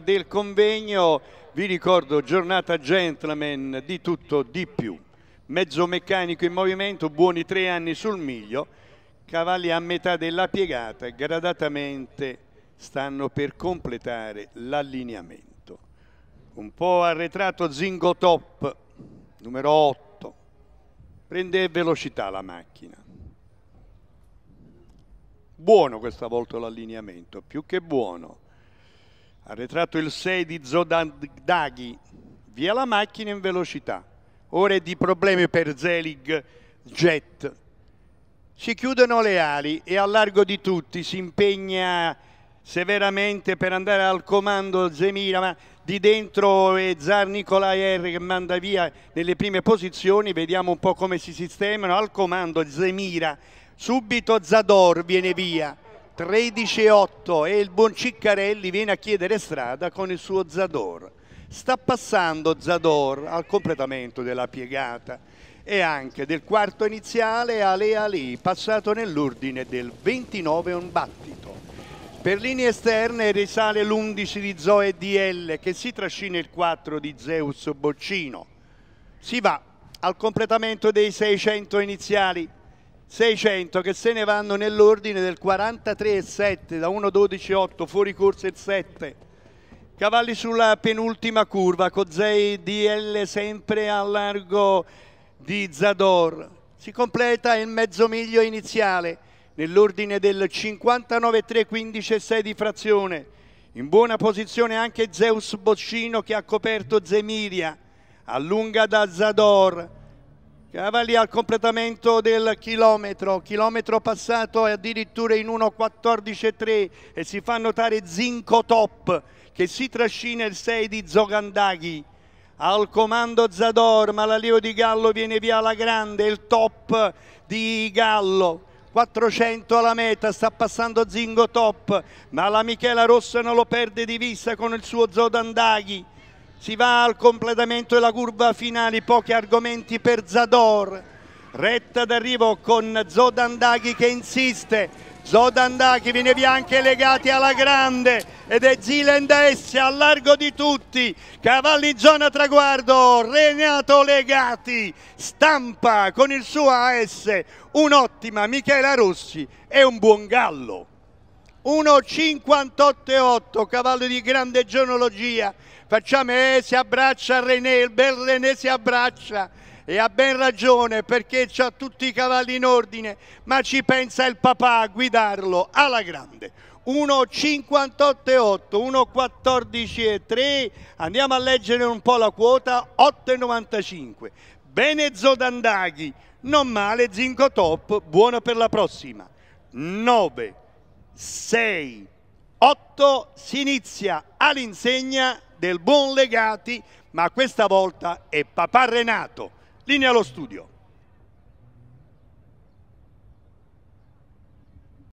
del convegno vi ricordo giornata gentleman di tutto di più mezzo meccanico in movimento buoni tre anni sul miglio cavalli a metà della piegata gradatamente stanno per completare l'allineamento un po' arretrato Zingo Top numero 8 prende velocità la macchina buono questa volta l'allineamento più che buono Arretrato il 6 di Zodaghi, via la macchina in velocità. Ore di problemi per Zelig Jet. Si chiudono le ali e a largo di tutti si impegna severamente per andare al comando Zemira, ma di dentro è Zar Nicolai R che manda via nelle prime posizioni, vediamo un po' come si sistemano, al comando Zemira, subito Zador viene via, 13-8 e il buon Ciccarelli viene a chiedere strada con il suo Zador. Sta passando Zador al completamento della piegata e anche del quarto iniziale Ale Ali, passato nell'ordine del 29 un battito. Per linee esterne risale l'11 di Zoe DL che si trascina il 4 di Zeus Boccino. Si va al completamento dei 600 iniziali 600 che se ne vanno nell'ordine del 43,7 da 1,12,8 fuori corsa il 7 cavalli sulla penultima curva Cozzei DL sempre a largo di Zador si completa il mezzo miglio iniziale nell'ordine del 59,3,15,6 di frazione in buona posizione anche Zeus Boccino che ha coperto Zemiria allunga da Zador Cavalli al completamento del chilometro, chilometro passato e addirittura in 1.14.3 e si fa notare Zinco Top che si trascina il 6 di Zogandaghi. Al comando Zador, ma la Leo di Gallo viene via alla grande, il top di Gallo. 400 alla meta, sta passando Zingo Top, ma la Michela Rossa non lo perde di vista con il suo Zodandaghi si va al completamento della curva finale, pochi argomenti per Zador, retta d'arrivo con Zodandaghi che insiste, Zodandaghi viene via anche legati alla grande ed è Zilendesse al largo di tutti, cavalli in zona traguardo, Renato Legati stampa con il suo AS un'ottima Michela Rossi e un buon gallo. 1,58,8 cavallo di grande genologia facciamo eh, si abbraccia René il bel René si abbraccia e ha ben ragione perché ha tutti i cavalli in ordine ma ci pensa il papà a guidarlo alla grande 1,58,8 1,14,3 andiamo a leggere un po' la quota 8,95 bene Zodandaghi non male Zinco Top buono per la prossima 9 6, 8 si inizia all'insegna del buon Legati, ma questa volta è papà Renato. Linea allo studio.